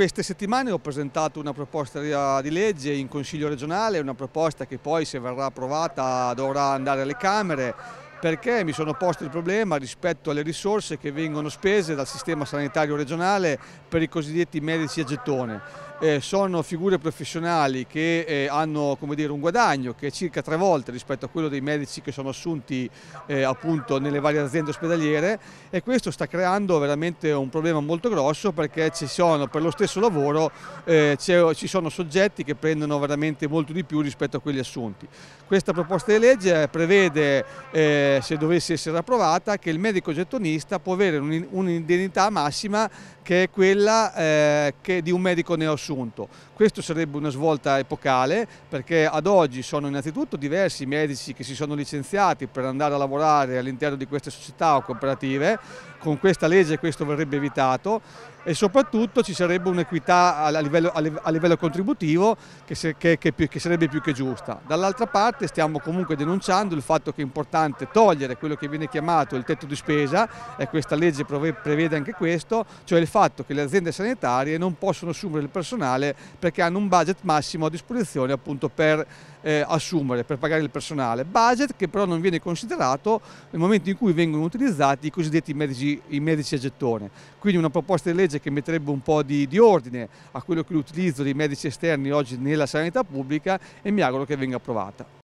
Queste settimane ho presentato una proposta eh, di legge in Consiglio regionale, una proposta che poi se verrà approvata dovrà andare alle Camere perché mi sono posto il problema rispetto alle risorse che vengono spese dal sistema sanitario regionale per i cosiddetti medici a gettone eh, sono figure professionali che eh, hanno dire, un guadagno che è circa tre volte rispetto a quello dei medici che sono assunti eh, appunto nelle varie aziende ospedaliere e questo sta creando veramente un problema molto grosso perché ci sono, per lo stesso lavoro eh, ci sono soggetti che prendono veramente molto di più rispetto a quelli assunti. Questa proposta di legge prevede, eh, se dovesse essere approvata, che il medico gettonista può avere un'indennità massima che è quella eh, che di un medico neoassunto assunto. Questo sarebbe una svolta epocale perché ad oggi sono innanzitutto diversi i medici che si sono licenziati per andare a lavorare all'interno di queste società o cooperative, con questa legge questo verrebbe evitato e soprattutto ci sarebbe un'equità a, a livello, contributivo che, se, che, che, che, sarebbe più che giusta. Dall'altra parte stiamo comunque denunciando il fatto che è importante togliere quello che viene chiamato il tetto di spesa e questa legge prevede anche questo, cioè il fatto che le aziende sanitarie non possono assumere il personale personale perché hanno un budget massimo a disposizione appunto per eh, assumere, per pagare il personale. Budget che però non viene considerato nel momento in cui vengono utilizzati i cosiddetti medici, i medici a gettone. Quindi una proposta di legge che metterebbe un po' di, di ordine a quello che l'utilizzo dei medici esterni oggi nella sanità pubblica e mi auguro che venga approvata.